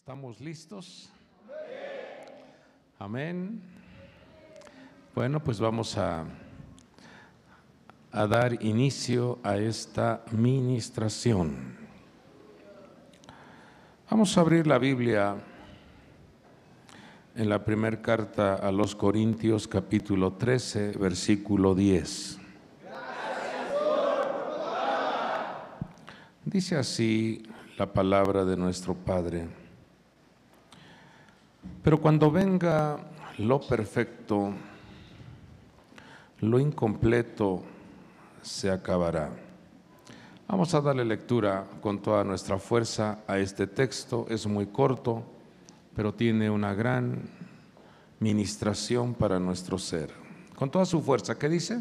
¿Estamos listos? Amén. Bueno, pues vamos a, a dar inicio a esta ministración. Vamos a abrir la Biblia en la primera carta a los Corintios capítulo 13, versículo 10. Dice así la palabra de nuestro Padre. Pero cuando venga lo perfecto, lo incompleto se acabará. Vamos a darle lectura con toda nuestra fuerza a este texto. Es muy corto, pero tiene una gran ministración para nuestro ser. Con toda su fuerza, ¿qué dice?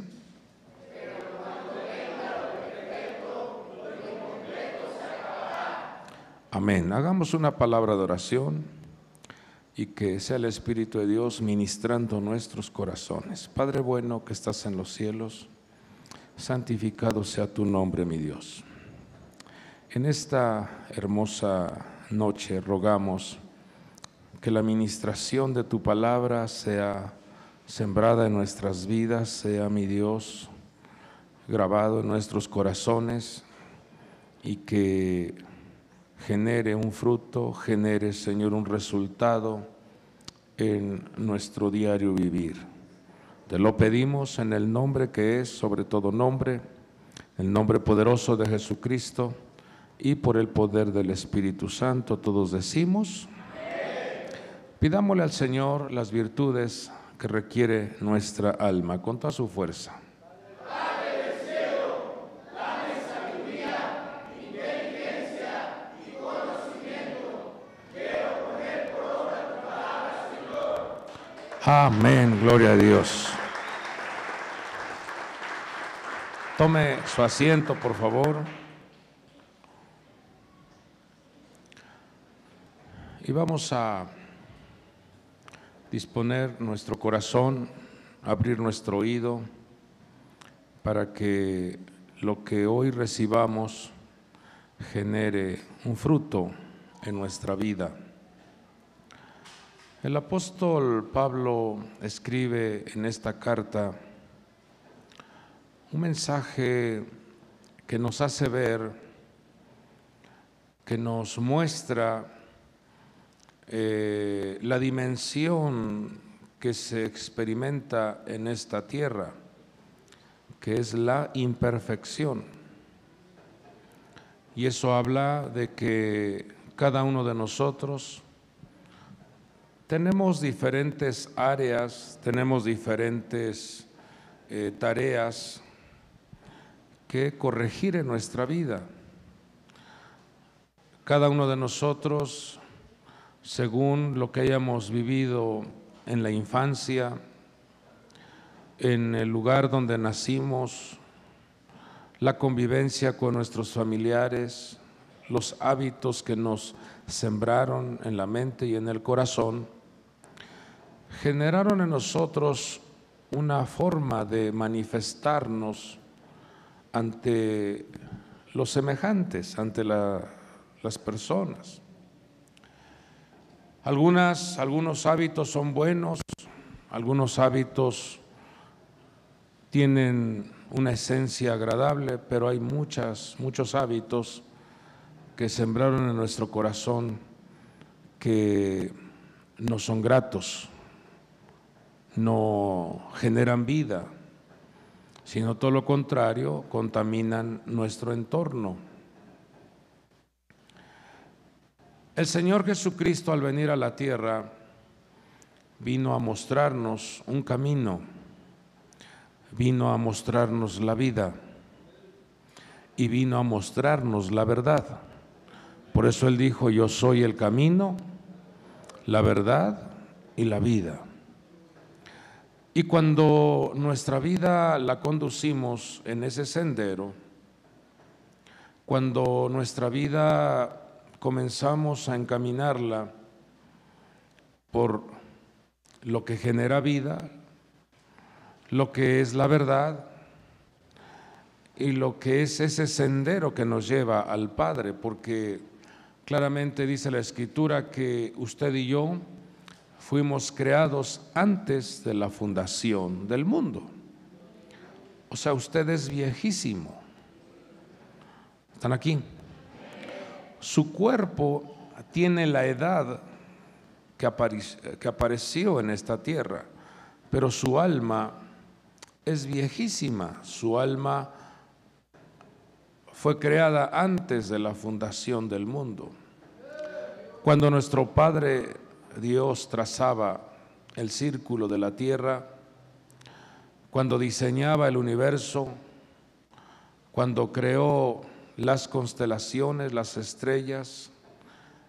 Amén. Hagamos una palabra de oración y que sea el Espíritu de Dios ministrando nuestros corazones. Padre bueno que estás en los cielos, santificado sea tu nombre, mi Dios. En esta hermosa noche rogamos que la ministración de tu palabra sea sembrada en nuestras vidas, sea, mi Dios, grabado en nuestros corazones y que genere un fruto, genere, Señor, un resultado en nuestro diario vivir. Te lo pedimos en el nombre que es sobre todo nombre, el nombre poderoso de Jesucristo y por el poder del Espíritu Santo. Todos decimos, pidámosle al Señor las virtudes que requiere nuestra alma con toda su fuerza. Amén, gloria a Dios. Tome su asiento, por favor. Y vamos a disponer nuestro corazón, abrir nuestro oído, para que lo que hoy recibamos genere un fruto en nuestra vida. El apóstol Pablo escribe en esta carta un mensaje que nos hace ver, que nos muestra eh, la dimensión que se experimenta en esta tierra, que es la imperfección. Y eso habla de que cada uno de nosotros, tenemos diferentes áreas, tenemos diferentes eh, tareas que corregir en nuestra vida. Cada uno de nosotros, según lo que hayamos vivido en la infancia, en el lugar donde nacimos, la convivencia con nuestros familiares, los hábitos que nos sembraron en la mente y en el corazón, generaron en nosotros una forma de manifestarnos ante los semejantes, ante las personas. Algunas, algunos hábitos son buenos, algunos hábitos tienen una esencia agradable, pero hay muchas, muchos hábitos que sembraron en nuestro corazón que no son gratos, no generan vida, sino todo lo contrario, contaminan nuestro entorno. El Señor Jesucristo al venir a la tierra vino a mostrarnos un camino, vino a mostrarnos la vida y vino a mostrarnos la verdad. Por eso Él dijo, yo soy el camino, la verdad y la vida. Y cuando nuestra vida la conducimos en ese sendero, cuando nuestra vida comenzamos a encaminarla por lo que genera vida, lo que es la verdad y lo que es ese sendero que nos lleva al Padre, porque claramente dice la Escritura que usted y yo fuimos creados antes de la fundación del mundo. O sea, usted es viejísimo. ¿Están aquí? Su cuerpo tiene la edad que, que apareció en esta tierra, pero su alma es viejísima. Su alma fue creada antes de la fundación del mundo. Cuando nuestro Padre Dios trazaba el círculo de la tierra, cuando diseñaba el universo, cuando creó las constelaciones, las estrellas,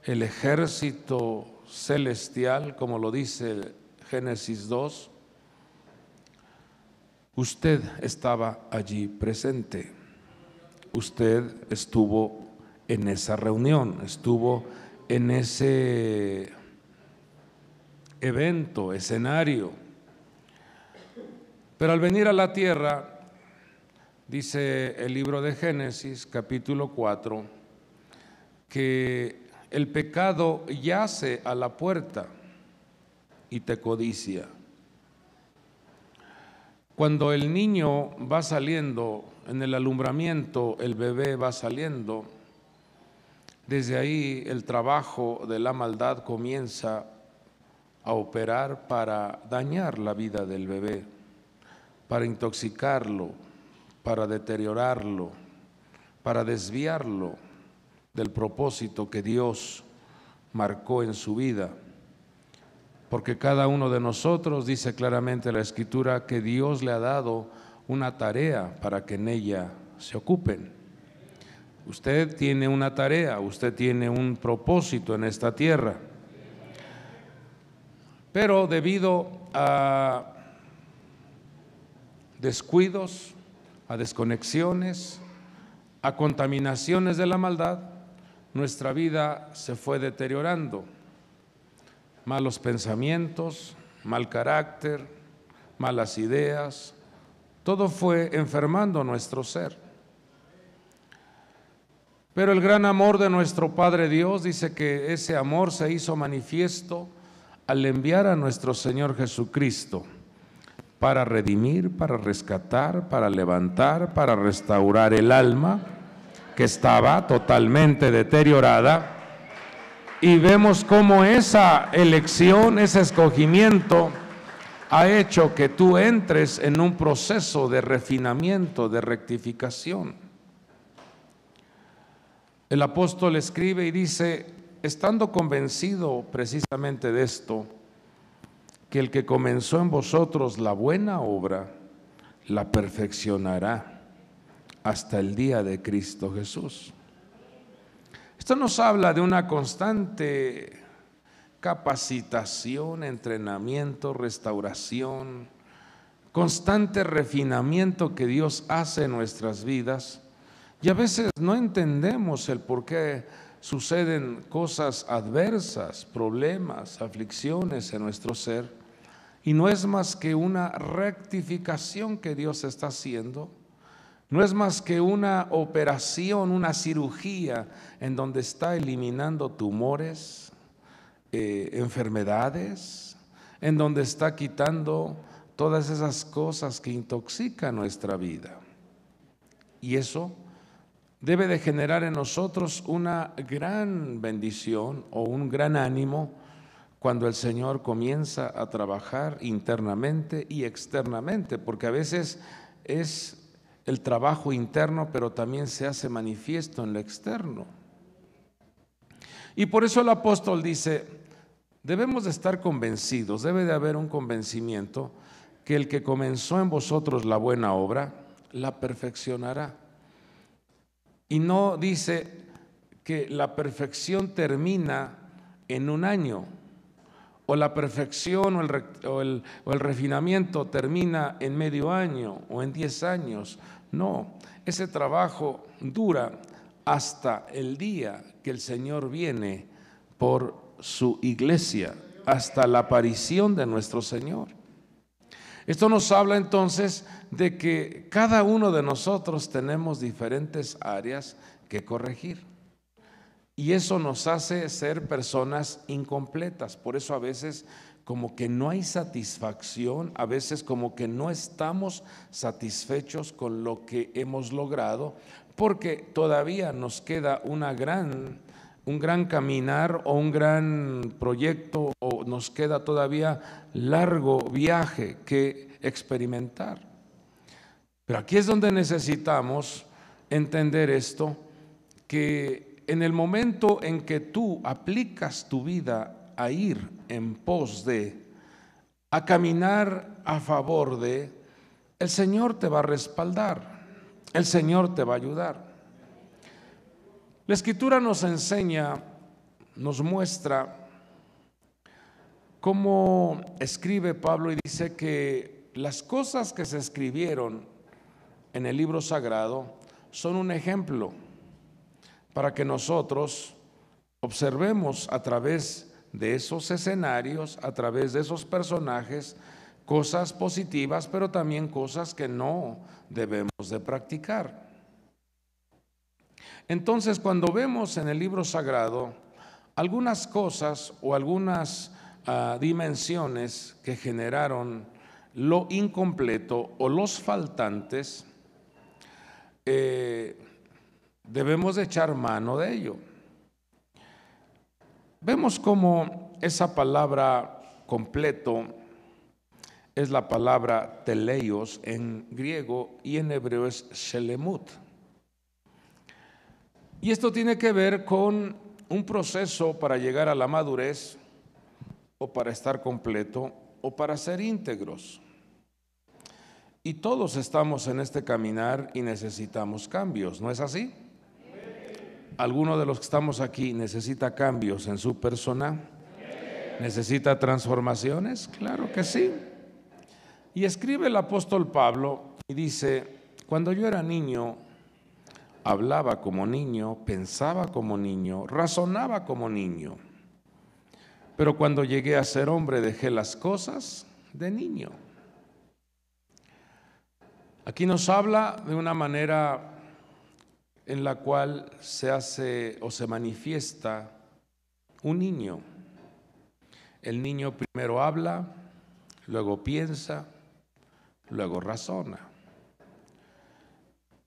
el ejército celestial, como lo dice Génesis 2, usted estaba allí presente. Usted estuvo en esa reunión, estuvo en ese evento, escenario. Pero al venir a la tierra, dice el libro de Génesis, capítulo 4, que el pecado yace a la puerta y te codicia. Cuando el niño va saliendo en el alumbramiento, el bebé va saliendo, desde ahí el trabajo de la maldad comienza a operar para dañar la vida del bebé, para intoxicarlo, para deteriorarlo, para desviarlo del propósito que Dios marcó en su vida. Porque cada uno de nosotros dice claramente la escritura que Dios le ha dado una tarea para que en ella se ocupen. Usted tiene una tarea, usted tiene un propósito en esta tierra pero debido a descuidos, a desconexiones, a contaminaciones de la maldad, nuestra vida se fue deteriorando. Malos pensamientos, mal carácter, malas ideas, todo fue enfermando nuestro ser. Pero el gran amor de nuestro Padre Dios dice que ese amor se hizo manifiesto al enviar a nuestro Señor Jesucristo para redimir, para rescatar, para levantar, para restaurar el alma que estaba totalmente deteriorada. Y vemos cómo esa elección, ese escogimiento, ha hecho que tú entres en un proceso de refinamiento, de rectificación. El apóstol escribe y dice, estando convencido precisamente de esto, que el que comenzó en vosotros la buena obra, la perfeccionará hasta el día de Cristo Jesús. Esto nos habla de una constante capacitación, entrenamiento, restauración, constante refinamiento que Dios hace en nuestras vidas. Y a veces no entendemos el por qué suceden cosas adversas, problemas, aflicciones en nuestro ser, y no es más que una rectificación que Dios está haciendo, no es más que una operación, una cirugía en donde está eliminando tumores, eh, enfermedades, en donde está quitando todas esas cosas que intoxican nuestra vida. Y eso debe de generar en nosotros una gran bendición o un gran ánimo cuando el Señor comienza a trabajar internamente y externamente, porque a veces es el trabajo interno, pero también se hace manifiesto en lo externo. Y por eso el apóstol dice, debemos de estar convencidos, debe de haber un convencimiento que el que comenzó en vosotros la buena obra, la perfeccionará y no dice que la perfección termina en un año, o la perfección o el, o el, refinamiento termina en medio año o en diez años. No, ese trabajo dura hasta el día que el Señor viene por su iglesia, hasta la aparición de nuestro Señor. Esto nos habla entonces de que cada uno de nosotros tenemos diferentes áreas que corregir. Y eso nos hace ser personas incompletas. Por eso a veces como que no hay satisfacción, a veces como que no estamos satisfechos con lo que hemos logrado, porque todavía nos queda una gran un gran caminar o un gran proyecto o nos queda todavía largo viaje que experimentar. Pero aquí es donde necesitamos entender esto, que en el momento en que tú aplicas tu vida a ir en pos de, a caminar a favor de, el Señor te va a respaldar, el Señor te va a ayudar. La escritura nos enseña, nos muestra cómo escribe Pablo y dice que las cosas que se escribieron en el libro sagrado son un ejemplo para que nosotros observemos a través de esos escenarios, a través de esos personajes, cosas positivas, pero también cosas que no debemos de practicar. Entonces, cuando vemos en el libro sagrado algunas cosas o algunas ah, dimensiones que generaron lo incompleto o los faltantes, eh, debemos echar mano de ello. Vemos cómo esa palabra completo es la palabra teleios en griego y en hebreo es shelemut. Y esto tiene que ver con un proceso para llegar a la madurez o para estar completo o para ser íntegros. Y todos estamos en este caminar y necesitamos cambios, ¿no es así? ¿Alguno de los que estamos aquí necesita cambios en su persona? ¿Necesita transformaciones? Claro que sí. Y escribe el apóstol Pablo y dice, cuando yo era niño, hablaba como niño, pensaba como niño, razonaba como niño. Pero cuando llegué a ser hombre dejé las cosas de niño. Aquí nos habla de una manera en la cual se hace o se manifiesta un niño. El niño primero habla, luego piensa, luego razona.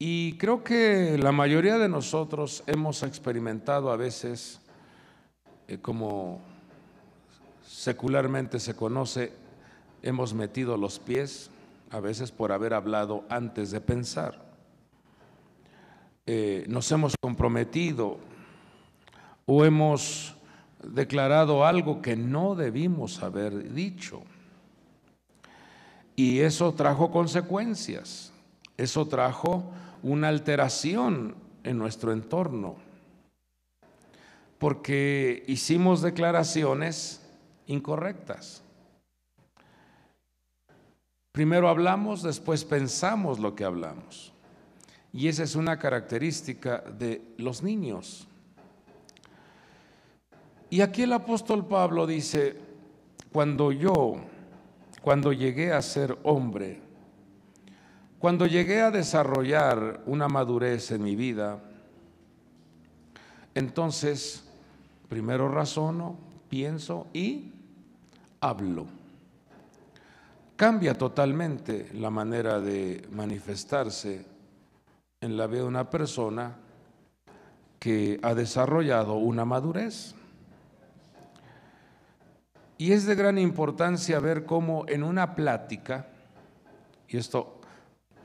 Y creo que la mayoría de nosotros hemos experimentado a veces, eh, como secularmente se conoce, hemos metido los pies, a veces por haber hablado antes de pensar. Eh, nos hemos comprometido o hemos declarado algo que no debimos haber dicho. Y eso trajo consecuencias, eso trajo una alteración en nuestro entorno, porque hicimos declaraciones incorrectas. Primero hablamos, después pensamos lo que hablamos. Y esa es una característica de los niños. Y aquí el apóstol Pablo dice, cuando yo, cuando llegué a ser hombre, cuando llegué a desarrollar una madurez en mi vida, entonces primero razono, pienso y hablo. Cambia totalmente la manera de manifestarse en la vida de una persona que ha desarrollado una madurez. Y es de gran importancia ver cómo en una plática, y esto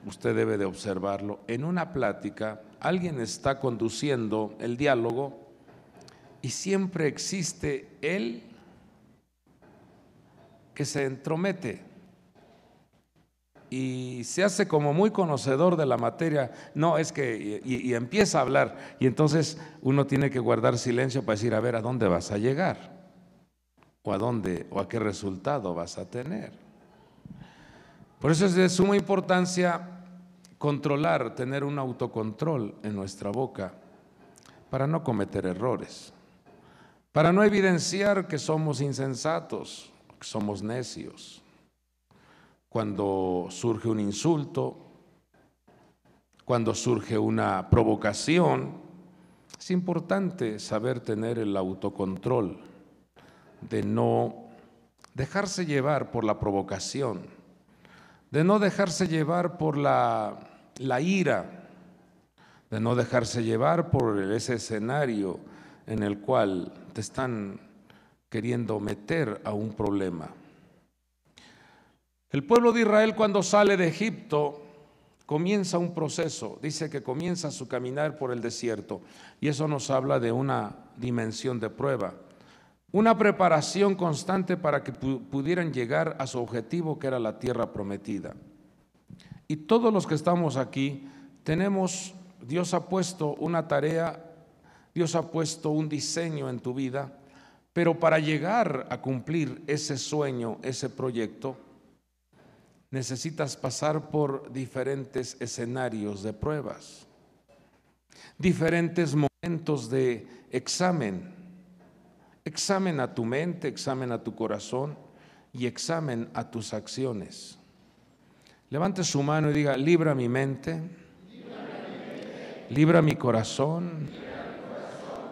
usted debe de observarlo, en una plática alguien está conduciendo el diálogo y siempre existe él que se entromete y se hace como muy conocedor de la materia. No, es que, y, y, empieza a hablar. Y entonces uno tiene que guardar silencio para decir, a ver, ¿a dónde vas a llegar? ¿O a dónde, o a qué resultado vas a tener? Por eso es de suma importancia controlar, tener un autocontrol en nuestra boca para no cometer errores, para no evidenciar que somos insensatos, que somos necios. Cuando surge un insulto, cuando surge una provocación, es importante saber tener el autocontrol de no dejarse llevar por la provocación, de no dejarse llevar por la la ira, de no dejarse llevar por ese escenario en el cual te están queriendo meter a un problema. El pueblo de Israel cuando sale de Egipto comienza un proceso, dice que comienza su caminar por el desierto y eso nos habla de una dimensión de prueba, una preparación constante para que pudieran llegar a su objetivo que era la tierra prometida. Y todos los que estamos aquí tenemos, Dios ha puesto una tarea, Dios ha puesto un diseño en tu vida, pero para llegar a cumplir ese sueño, ese proyecto, necesitas pasar por diferentes escenarios de pruebas, diferentes momentos de examen, examen a tu mente, examen a tu corazón y examen a tus acciones. Levante su mano y diga, libra mi mente, libra mi, corazón,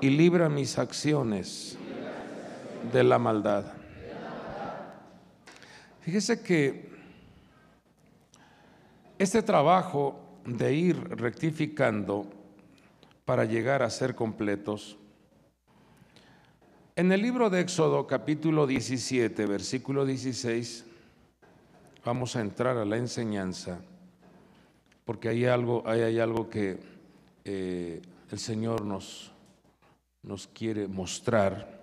y libra mis acciones de la maldad. Fíjese que este trabajo de ir rectificando para llegar a ser completos, en el libro de Éxodo capítulo 17, versículo 16, vamos a entrar a la enseñanza, porque hay algo, hay, hay algo que eh, el Señor nos, nos quiere mostrar.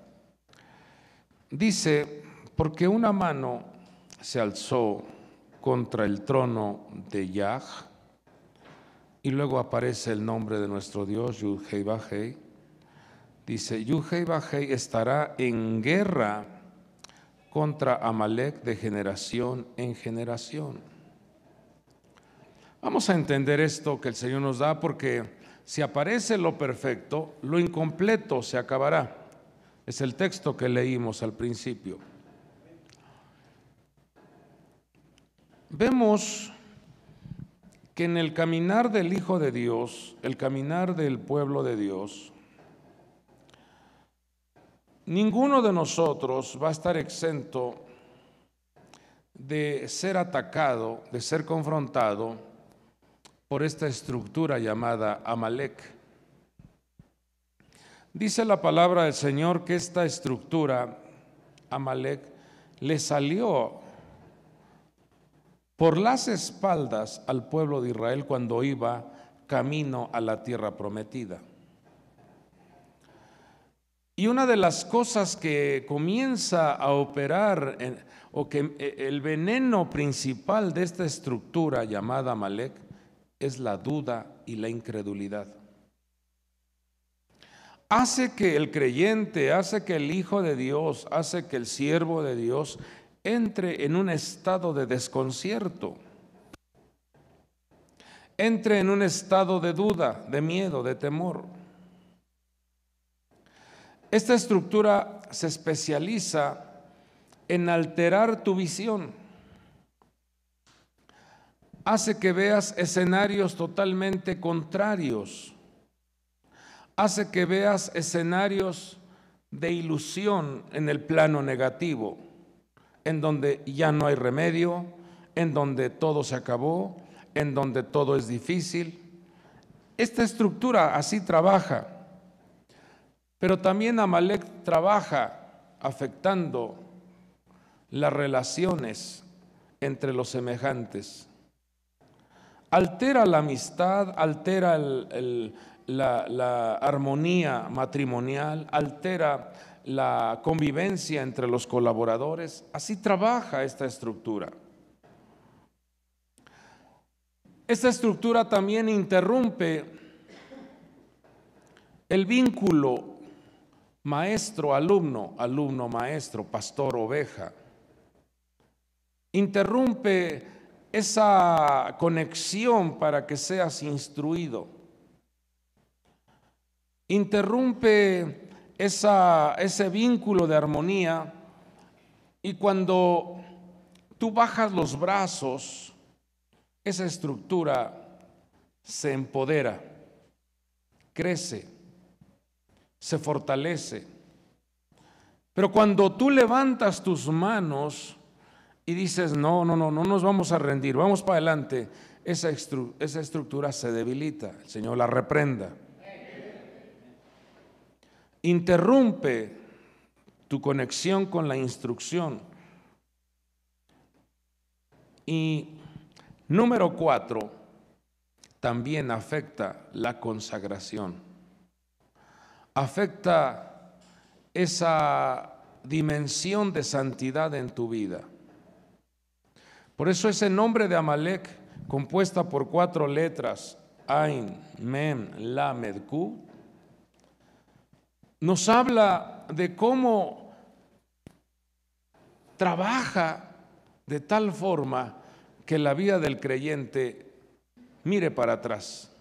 Dice, porque una mano se alzó contra el trono de Yah, y luego aparece el nombre de nuestro Dios, Yuhei Dice, Yuhei estará en guerra contra Amalek de generación en generación. Vamos a entender esto que el Señor nos da porque si aparece lo perfecto, lo incompleto se acabará. Es el texto que leímos al principio. Vemos que en el caminar del Hijo de Dios, el caminar del pueblo de Dios, Ninguno de nosotros va a estar exento de ser atacado, de ser confrontado por esta estructura llamada Amalek. Dice la palabra del Señor que esta estructura, Amalek, le salió por las espaldas al pueblo de Israel cuando iba camino a la tierra prometida. Y una de las cosas que comienza a operar, o que eh, el veneno principal de esta estructura llamada Malek, es la duda y la incredulidad. Hace que el creyente, hace que el Hijo de Dios, hace que el siervo de Dios entre en un estado de desconcierto, entre en un estado de duda, de miedo, de temor. Esta estructura se especializa en alterar tu visión. Hace que veas escenarios totalmente contrarios. Hace que veas escenarios de ilusión en el plano negativo, en donde ya no hay remedio, en donde todo se acabó, en donde todo es difícil. Esta estructura así trabaja. Pero también Amalek trabaja afectando las relaciones entre los semejantes. Altera la amistad, altera la, la armonía matrimonial, altera la convivencia entre los colaboradores. Así trabaja esta estructura. Esta estructura también interrumpe el vínculo maestro, alumno, alumno, maestro, pastor, oveja. Interrumpe esa conexión para que seas instruido. Interrumpe ese vínculo de armonía y cuando tú bajas los brazos, esa estructura se empodera, crece se fortalece. Pero cuando tú levantas tus manos y dices, no, no, no, no nos vamos a rendir, vamos para adelante, esa, esa estructura se debilita, el Señor la reprenda. Interrumpe tu conexión con la instrucción. Y número cuatro, también afecta la consagración afecta esa dimensión de santidad en tu vida. Por eso ese nombre de Amalek, compuesta por cuatro letras, Ain, Mem, Lamed, Q, nos habla de cómo trabaja de tal forma que la vida del creyente mire para atrás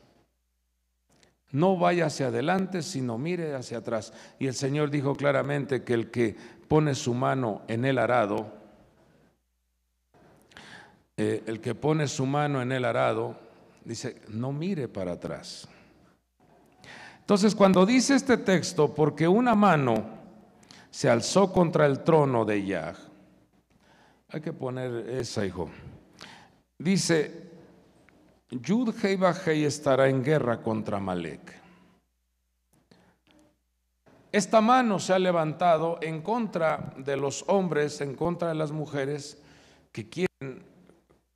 no vaya hacia adelante, sino mire hacia atrás. Y el Señor dijo claramente que el que pone su mano en el arado, eh, el que pone su mano en el arado, dice, no mire para atrás. Entonces, cuando dice este texto, porque una mano se alzó contra el trono de Yah, hay que poner esa, hijo. Dice, Yud Hei estará en guerra contra Malek. Esta mano se ha levantado en contra de los hombres, en contra de las mujeres que quieren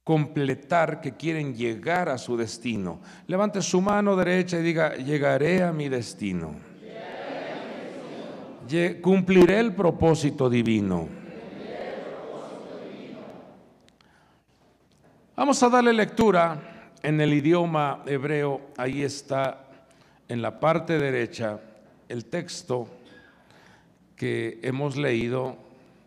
completar, que quieren llegar a su destino. Levante su mano derecha y diga, llegaré a mi destino. A mi destino. Cumpliré el propósito divino. Vamos a darle lectura en el idioma hebreo, ahí está en la parte derecha el texto que hemos leído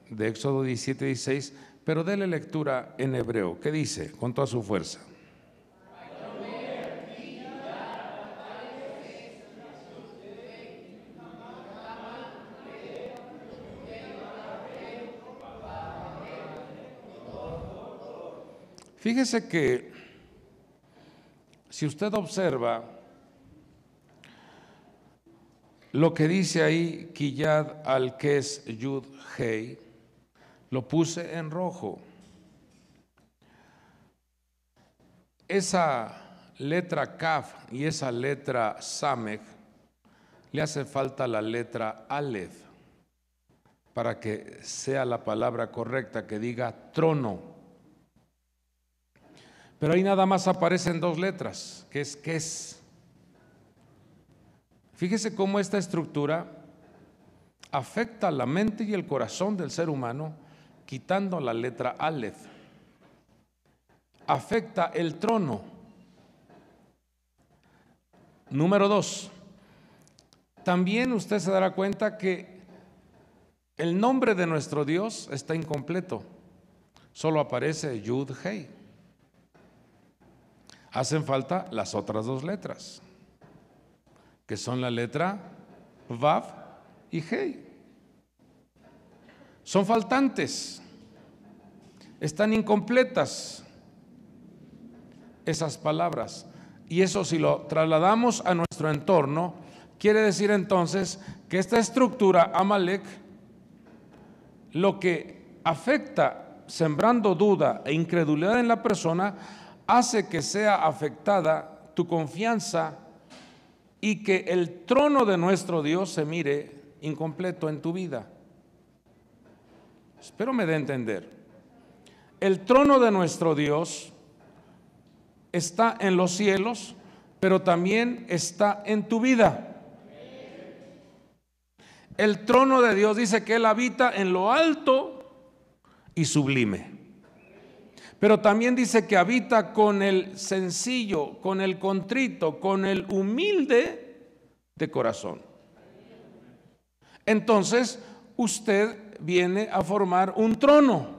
de Éxodo 17 16, pero déle lectura en hebreo. ¿Qué dice? Con toda su fuerza. Fíjese que si usted observa lo que dice ahí Kiyad al-Kes Yud Hey, lo puse en rojo. Esa letra Kaf y esa letra Samech le hace falta la letra Alef para que sea la palabra correcta que diga trono. Pero ahí nada más aparecen dos letras, que es que es. Fíjese cómo esta estructura afecta la mente y el corazón del ser humano quitando la letra Aleph. Afecta el trono. Número dos. También usted se dará cuenta que el nombre de nuestro Dios está incompleto. Solo aparece Yud Hei. Hacen falta las otras dos letras, que son la letra Vav y Hei. Son faltantes, están incompletas esas palabras. Y eso si lo trasladamos a nuestro entorno, quiere decir entonces que esta estructura Amalek lo que afecta sembrando duda e incredulidad en la persona hace que sea afectada tu confianza y que el trono de nuestro Dios se mire incompleto en tu vida. Espero me dé entender. El trono de nuestro Dios está en los cielos, pero también está en tu vida. El trono de Dios dice que Él habita en lo alto y sublime. Pero también dice que habita con el sencillo, con el contrito, con el humilde de corazón. Entonces, usted viene a formar un trono.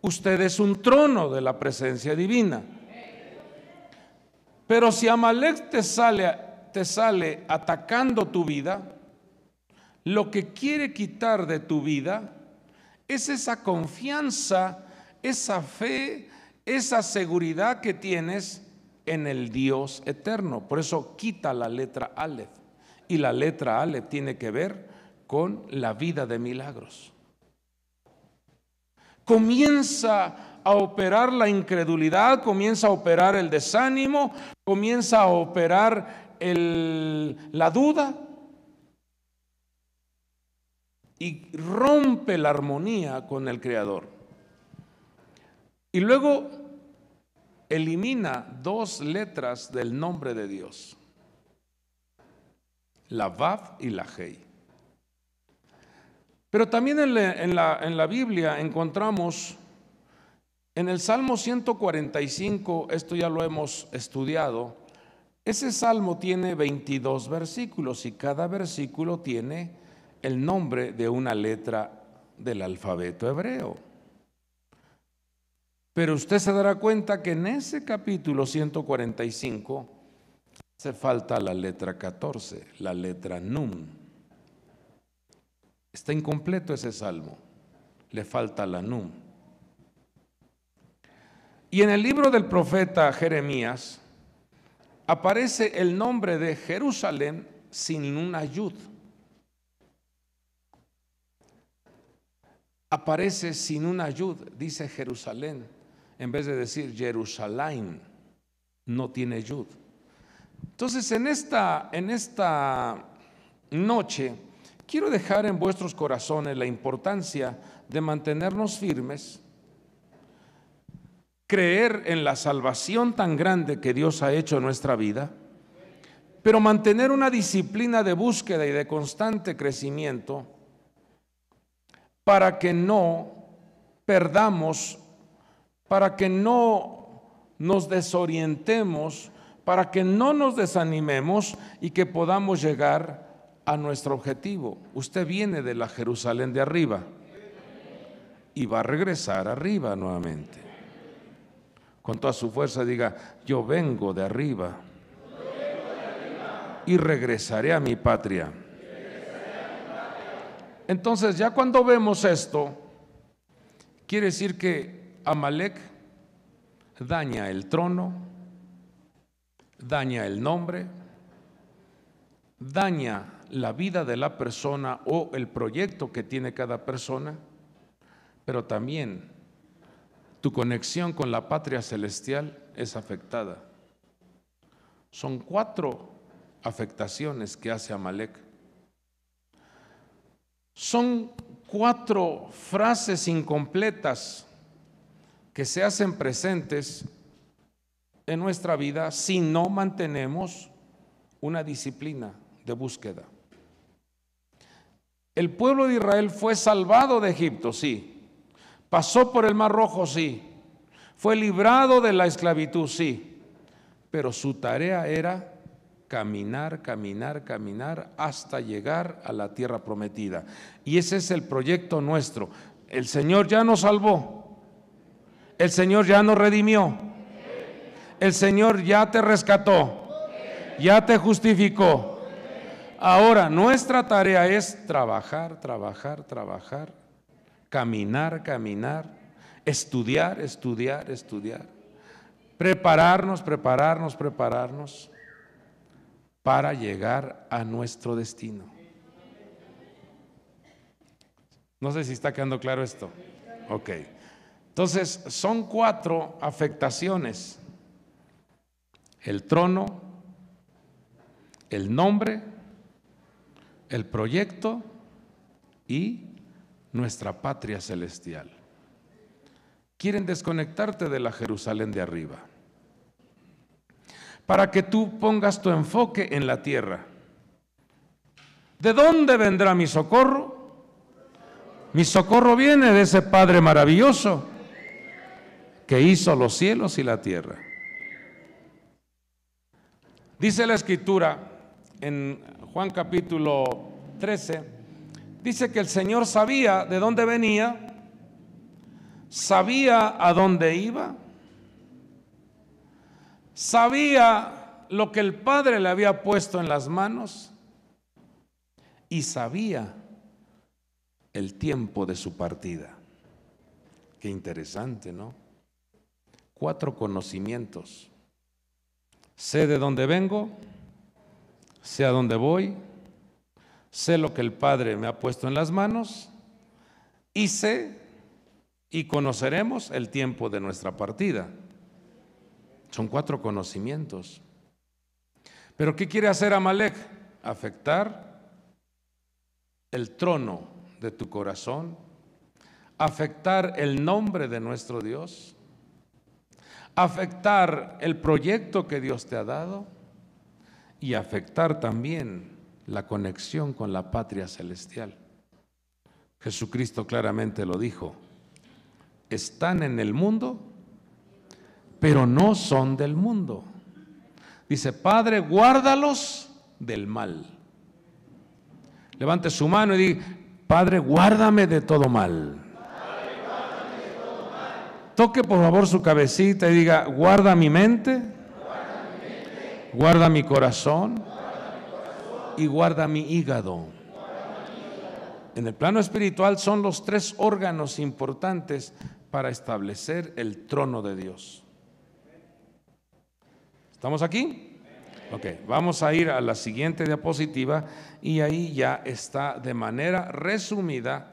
Usted es un trono de la presencia divina. Pero si Amalek te sale, te sale atacando tu vida, lo que quiere quitar de tu vida es esa confianza, esa fe, esa seguridad que tienes en el Dios eterno. Por eso quita la letra Aleph. Y la letra Aleph tiene que ver con la vida de milagros. Comienza a operar la incredulidad, comienza a operar el desánimo, comienza a operar la duda, y rompe la armonía con el Creador. Y luego elimina dos letras del nombre de Dios, la Vav y la hey Pero también en la, en la, Biblia encontramos, en el Salmo 145, esto ya lo hemos estudiado, ese salmo tiene 22 versículos y cada versículo tiene el nombre de una letra del alfabeto hebreo. Pero usted se dará cuenta que en ese capítulo 145 hace falta la letra 14, la letra Num. Está incompleto ese salmo, le falta la Num. Y en el libro del profeta Jeremías aparece el nombre de Jerusalén sin una ayud. aparece sin una ayud dice Jerusalén, en vez de decir Jerusalén, no tiene ayud Entonces, en esta, en esta noche, quiero dejar en vuestros corazones la importancia de mantenernos firmes, creer en la salvación tan grande que Dios ha hecho en nuestra vida, pero mantener una disciplina de búsqueda y de constante crecimiento para que no perdamos, para que no nos desorientemos, para que no nos desanimemos y que podamos llegar a nuestro objetivo. Usted viene de la Jerusalén de arriba y va a regresar arriba nuevamente. Con toda su fuerza diga, yo vengo de arriba y regresaré a mi patria entonces, ya cuando vemos esto, quiere decir que Amalek daña el trono, daña el nombre, daña la vida de la persona o el proyecto que tiene cada persona, pero también tu conexión con la patria celestial es afectada. Son cuatro afectaciones que hace Amalek. Son cuatro frases incompletas que se hacen presentes en nuestra vida si no mantenemos una disciplina de búsqueda. El pueblo de Israel fue salvado de Egipto, sí. Pasó por el Mar Rojo, sí. Fue librado de la esclavitud, sí. Pero su tarea era caminar, caminar, caminar hasta llegar a la tierra prometida. Y ese es el proyecto nuestro. El Señor ya nos salvó. El Señor ya nos redimió. El Señor ya te rescató. Ya te justificó. Ahora, nuestra tarea es trabajar, trabajar, trabajar. Caminar, caminar. Estudiar, estudiar, estudiar. Prepararnos, prepararnos, prepararnos para llegar a nuestro destino. No sé si está quedando claro esto. Ok. Entonces, son cuatro afectaciones. El trono, el nombre, el proyecto y nuestra patria celestial. Quieren desconectarte de la Jerusalén de arriba para que tú pongas tu enfoque en la tierra. ¿De dónde vendrá mi socorro? Mi socorro viene de ese Padre maravilloso que hizo los cielos y la tierra. Dice la escritura en Juan capítulo 13, dice que el Señor sabía de dónde venía, sabía a dónde iba sabía lo que el Padre le había puesto en las manos y sabía el tiempo de su partida. Qué interesante, ¿no? Cuatro conocimientos. Sé de dónde vengo, sé a dónde voy, sé lo que el Padre me ha puesto en las manos y sé y conoceremos el tiempo de nuestra partida. Son cuatro conocimientos. Pero ¿qué quiere hacer Amalek? Afectar el trono de tu corazón, afectar el nombre de nuestro Dios, afectar el proyecto que Dios te ha dado y afectar también la conexión con la patria celestial. Jesucristo claramente lo dijo, están en el mundo, pero no son del mundo. Dice, Padre, guárdalos del mal. Levante su mano y diga, Padre, guárdame de todo mal. Toque por favor su cabecita y diga, guarda mi mente, guarda mi, corazón, y Guarda mi hígado. En el plano espiritual son los tres órganos importantes para establecer el trono de Dios. ¿Estamos aquí? Ok, vamos a ir a la siguiente diapositiva y ahí ya está de manera resumida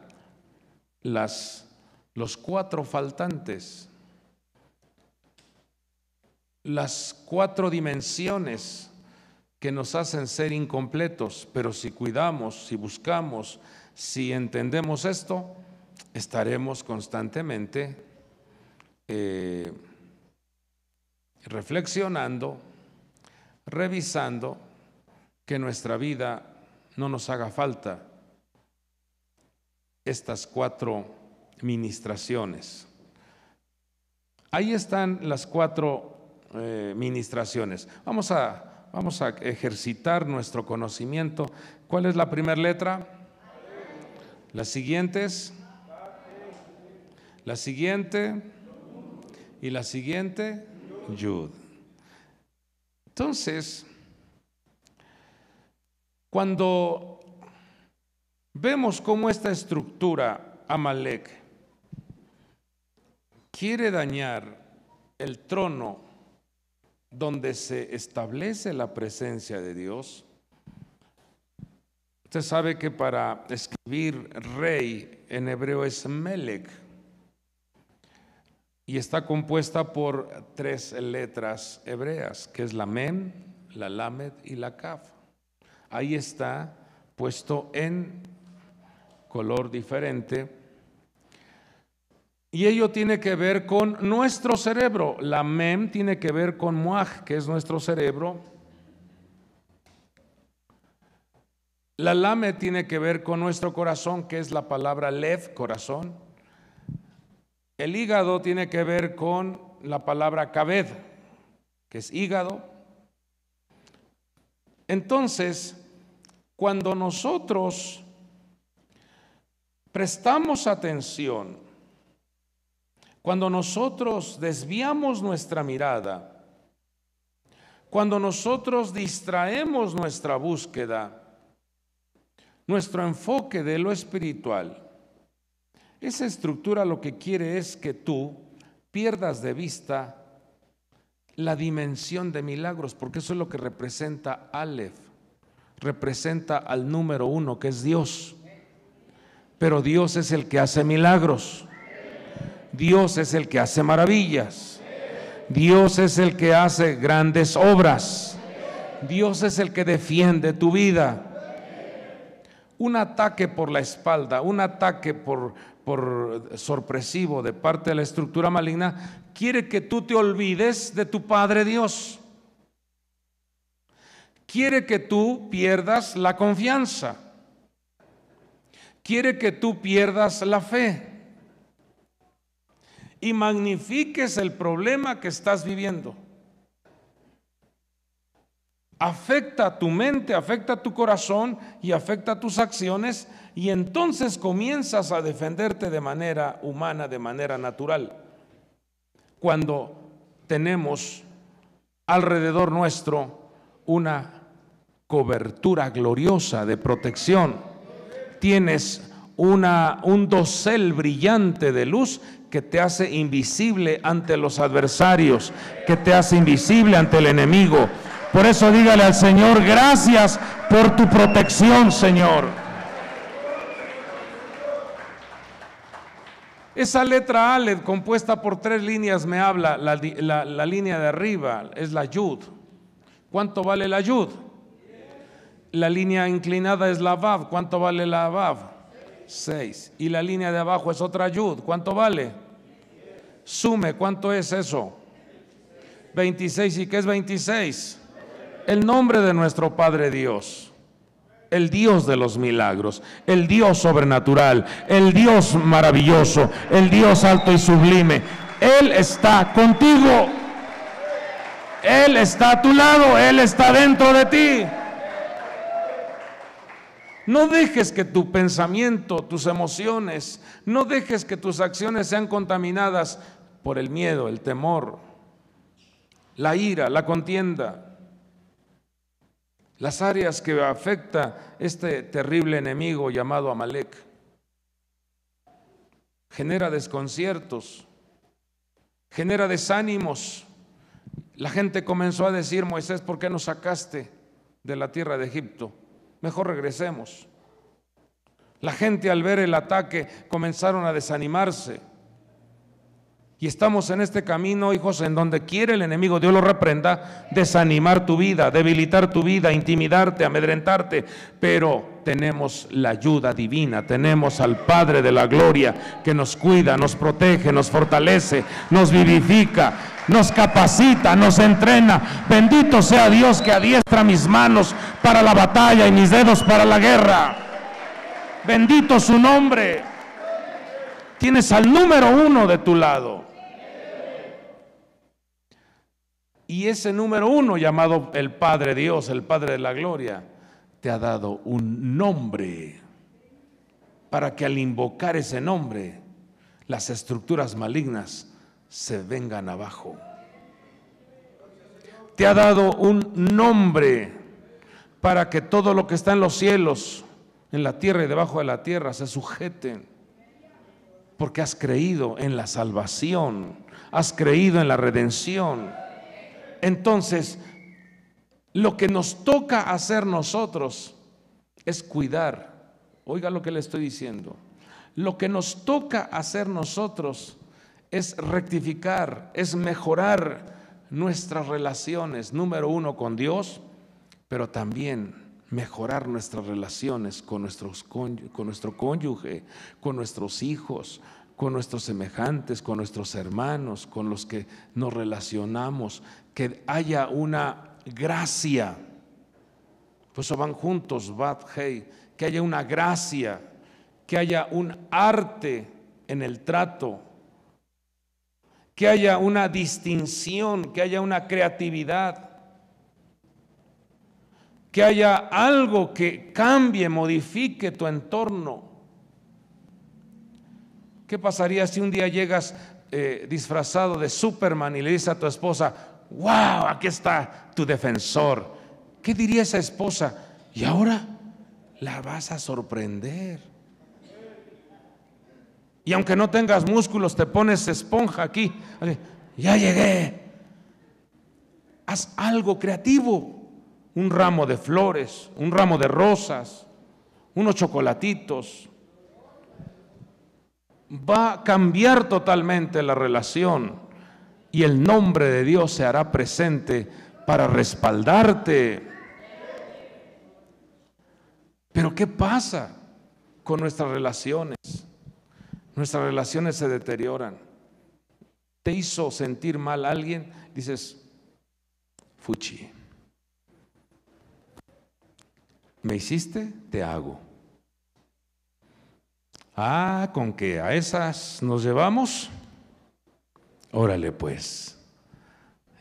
las, los cuatro faltantes, las cuatro dimensiones que nos hacen ser incompletos, pero si cuidamos, si buscamos, si entendemos esto, estaremos constantemente eh, reflexionando, revisando que nuestra vida no nos haga falta estas cuatro ministraciones. Ahí están las cuatro eh, ministraciones. Vamos a, vamos a ejercitar nuestro conocimiento. ¿Cuál es la primera letra? Las siguientes. La siguiente. Y la siguiente. Jude. Entonces, cuando vemos cómo esta estructura Amalek quiere dañar el trono donde se establece la presencia de Dios, usted sabe que para escribir rey en hebreo es Melech y está compuesta por tres letras hebreas, que es la Mem, la Lamed y la Kaf. Ahí está puesto en color diferente. Y ello tiene que ver con nuestro cerebro. La Mem tiene que ver con Muaj, que es nuestro cerebro. La Lamed tiene que ver con nuestro corazón, que es la palabra Lev, corazón. El hígado tiene que ver con la palabra cabed, que es hígado. Entonces, cuando nosotros prestamos atención, cuando nosotros desviamos nuestra mirada, cuando nosotros distraemos nuestra búsqueda, nuestro enfoque de lo espiritual, esa estructura lo que quiere es que tú pierdas de vista la dimensión de milagros, porque eso es lo que representa Aleph, representa al número uno, que es Dios. Pero Dios es el que hace milagros. Dios es el que hace maravillas. Dios es el que hace grandes obras. Dios es el que defiende tu vida. Un ataque por la espalda, un ataque por por sorpresivo de parte de la estructura maligna, quiere que tú te olvides de tu Padre Dios. Quiere que tú pierdas la confianza. Quiere que tú pierdas la fe. Y magnifiques el problema que estás viviendo afecta tu mente, afecta tu corazón y afecta tus acciones y entonces comienzas a defenderte de manera humana, de manera natural. Cuando tenemos alrededor nuestro una cobertura gloriosa de protección, tienes una, un dosel brillante de luz que te hace invisible ante los adversarios, que te hace invisible ante el enemigo por eso dígale al Señor, gracias por tu protección, Señor. Esa letra Ale, compuesta por tres líneas, me habla, la, línea de arriba es la Yud. ¿Cuánto vale la Yud? La línea inclinada es la Vav. ¿Cuánto vale la Vav? Seis. Y la línea de abajo es otra Yud. ¿Cuánto vale? Sume, ¿cuánto es eso? 26. ¿Y qué es 26? el nombre de nuestro Padre Dios, el Dios de los milagros, el Dios sobrenatural, el Dios maravilloso, el Dios alto y sublime. Él está contigo. Él está a tu lado, Él está dentro de ti. No dejes que tu pensamiento, tus emociones, no dejes que tus acciones sean contaminadas por el miedo, el temor, la ira, la contienda, las áreas que afecta este terrible enemigo llamado Amalek. Genera desconciertos, genera desánimos. La gente comenzó a decir, Moisés, ¿por qué nos sacaste de la tierra de Egipto? Mejor regresemos. La gente al ver el ataque comenzaron a desanimarse. Y estamos en este camino, hijos, en donde quiere el enemigo, Dios lo reprenda, desanimar tu vida, debilitar tu vida, intimidarte, amedrentarte. Pero tenemos la ayuda divina, tenemos al Padre de la Gloria que nos cuida, nos protege, nos fortalece, nos vivifica, nos capacita, nos entrena. Bendito sea Dios que adiestra mis manos para la batalla y mis dedos para la guerra. Bendito su nombre. Tienes al número uno de tu lado. Y ese número uno, llamado el Padre Dios, el Padre de la Gloria, te ha dado un nombre para que al invocar ese nombre, las estructuras malignas se vengan abajo. Te ha dado un nombre para que todo lo que está en los cielos, en la tierra y debajo de la tierra se sujete. Porque has creído en la salvación, has creído en la redención entonces, lo que nos toca hacer nosotros es cuidar. Oiga lo que le estoy diciendo. Lo que nos toca hacer nosotros es rectificar, es mejorar nuestras relaciones, número uno con Dios, pero también mejorar nuestras relaciones con, con nuestro cónyuge, con nuestros hijos, con nuestros semejantes, con nuestros hermanos, con los que nos relacionamos, que haya una gracia. Pues eso van juntos, Bad Hey, que haya una gracia, que haya un arte en el trato, que haya una distinción, que haya una creatividad que haya algo que cambie, modifique tu entorno. ¿Qué pasaría si un día llegas eh, disfrazado de Superman y le dices a tu esposa, wow, aquí está tu defensor? ¿Qué diría esa esposa? Y ahora la vas a sorprender. Y aunque no tengas músculos, te pones esponja aquí. ya llegué. Haz algo creativo. Un ramo de flores, un ramo de rosas, unos chocolatitos, va a cambiar totalmente la relación y el nombre de Dios se hará presente para respaldarte. Pero ¿qué pasa con nuestras relaciones? Nuestras relaciones se deterioran. ¿Te hizo sentir mal alguien? Dices, fuchi. ¿Me hiciste? Te hago. Ah, con que a esas nos llevamos. Órale pues,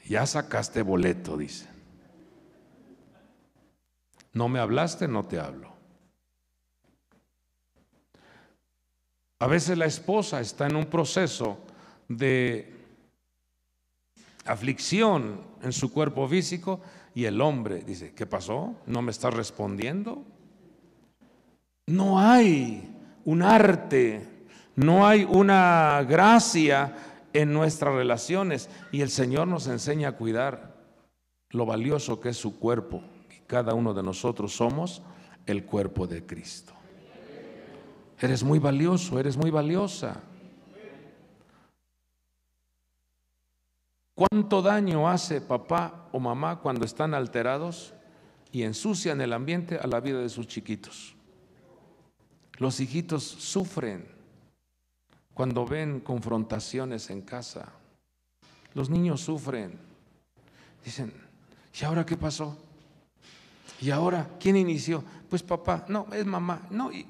ya sacaste boleto, dice. No me hablaste, no te hablo. A veces la esposa está en un proceso de aflicción en su cuerpo físico y el hombre dice, ¿qué pasó? ¿No me estás respondiendo? No hay un arte, no hay una gracia en nuestras relaciones. Y el Señor nos enseña a cuidar lo valioso que es su cuerpo. Y cada uno de nosotros somos el cuerpo de Cristo. Eres muy valioso, eres muy valiosa. ¿Cuánto daño hace papá o mamá cuando están alterados y ensucian el ambiente a la vida de sus chiquitos? Los hijitos sufren cuando ven confrontaciones en casa. Los niños sufren. Dicen, ¿y ahora qué pasó? ¿Y ahora quién inició? Pues papá, no, es mamá, no. Y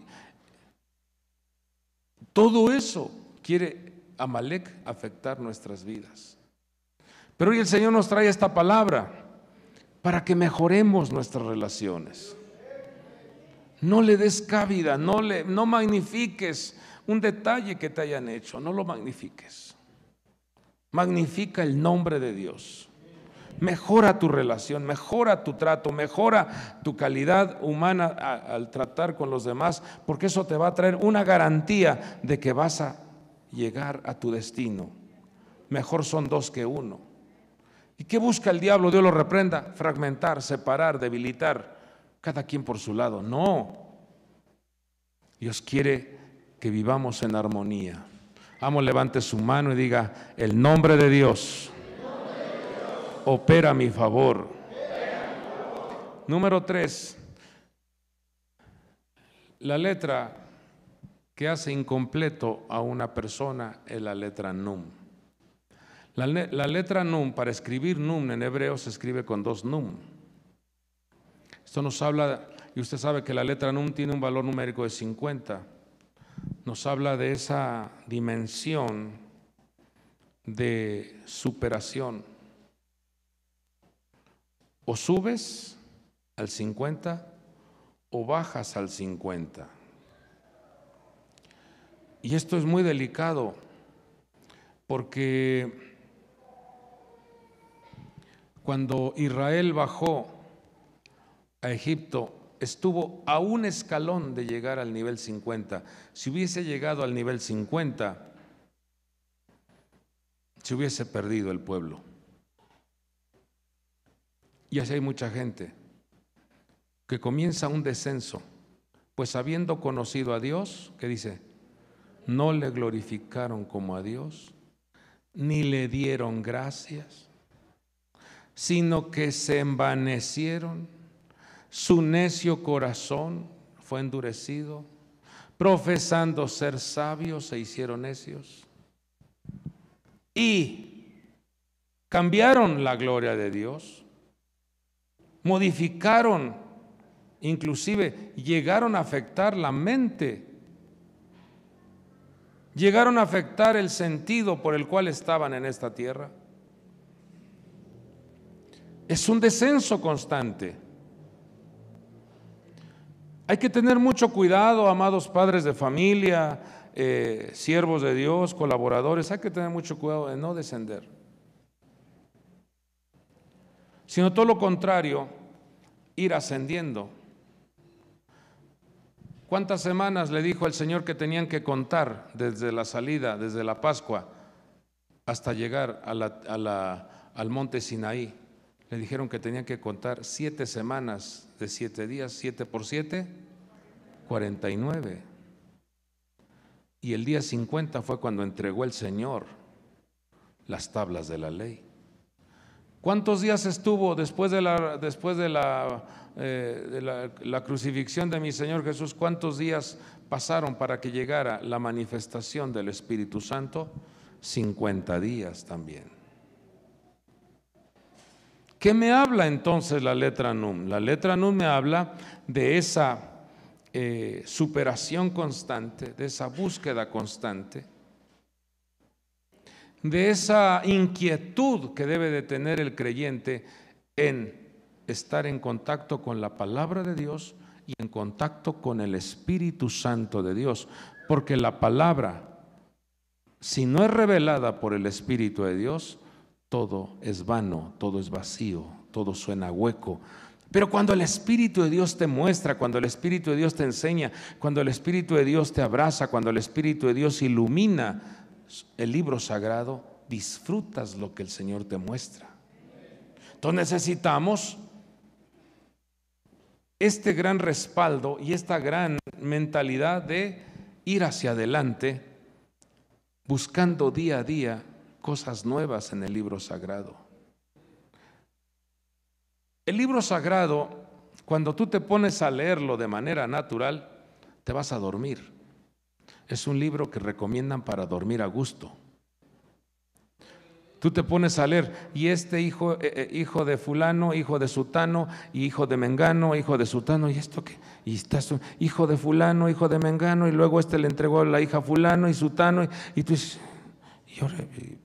todo eso quiere Amalek afectar nuestras vidas. Pero hoy el Señor nos trae esta palabra para que mejoremos nuestras relaciones. No le des cabida, no, le, no magnifiques un detalle que te hayan hecho, no lo magnifiques. Magnifica el nombre de Dios. Mejora tu relación, mejora tu trato, mejora tu calidad humana al tratar con los demás, porque eso te va a traer una garantía de que vas a llegar a tu destino. Mejor son dos que uno. ¿Y qué busca el diablo? Dios lo reprenda. Fragmentar, separar, debilitar cada quien por su lado. No. Dios quiere que vivamos en armonía. Amo, levante su mano y diga, el nombre de Dios, opera a mi favor. Número tres, la letra que hace incompleto a una persona es la letra num. la letra num, para escribir num en hebreo se escribe con dos num. Esto nos habla, y usted sabe que la letra num tiene un valor numérico de 50, nos habla de esa dimensión de superación. O subes al 50 o bajas al 50. Y esto es muy delicado porque cuando Israel bajó a Egipto estuvo a un escalón de llegar al nivel 50. Si hubiese llegado al nivel 50, se hubiese perdido el pueblo. Y así hay mucha gente que comienza un descenso, pues habiendo conocido a Dios, que dice? No le glorificaron como a Dios, ni le dieron gracias, sino que se envanecieron su necio corazón fue endurecido. Profesando ser sabios, se hicieron necios. Y cambiaron la gloria de Dios. Modificaron, inclusive llegaron a afectar la mente. Llegaron a afectar el sentido por el cual estaban en esta tierra. Es un descenso constante. Hay que tener mucho cuidado, amados padres de familia, eh, siervos de Dios, colaboradores, hay que tener mucho cuidado de no descender. Sino todo lo contrario, ir ascendiendo. ¿Cuántas semanas le dijo el Señor que tenían que contar desde la salida, desde la Pascua, hasta llegar al monte Sinaí? le dijeron que tenía que contar siete semanas de siete días, siete por siete, cuarenta Y nueve. Y el día cincuenta fue cuando entregó el Señor las tablas de la ley. ¿Cuántos días estuvo después de la, después de la, eh, la, crucifixión de mi Señor Jesús? ¿Cuántos días pasaron para que llegara la manifestación del Espíritu Santo? 50 días también. ¿Qué me habla entonces la letra NUM? La letra NUM me habla de esa eh, superación constante, de esa búsqueda constante, de esa inquietud que debe de tener el creyente en estar en contacto con la palabra de Dios y en contacto con el Espíritu Santo de Dios, porque la palabra, si no es revelada por el Espíritu de Dios, todo es vano, todo es vacío, todo suena hueco. Pero cuando el Espíritu de Dios te muestra, cuando el Espíritu de Dios te enseña, cuando el Espíritu de Dios te abraza, cuando el Espíritu de Dios ilumina el libro sagrado, disfrutas lo que el Señor te muestra. Entonces necesitamos este gran respaldo y esta gran mentalidad de ir hacia adelante, buscando día a día cosas nuevas en el libro sagrado. El libro sagrado, cuando tú te pones a leerlo de manera natural, te vas a dormir. Es un libro que recomiendan para dormir a gusto. Tú te pones a leer, y este hijo, eh, eh, hijo de fulano, hijo de sutano, hijo de mengano, hijo de sutano, y esto que, y estás, hijo de fulano, hijo de mengano, y luego este le entregó a la hija fulano y sutano, y, y tú dices, y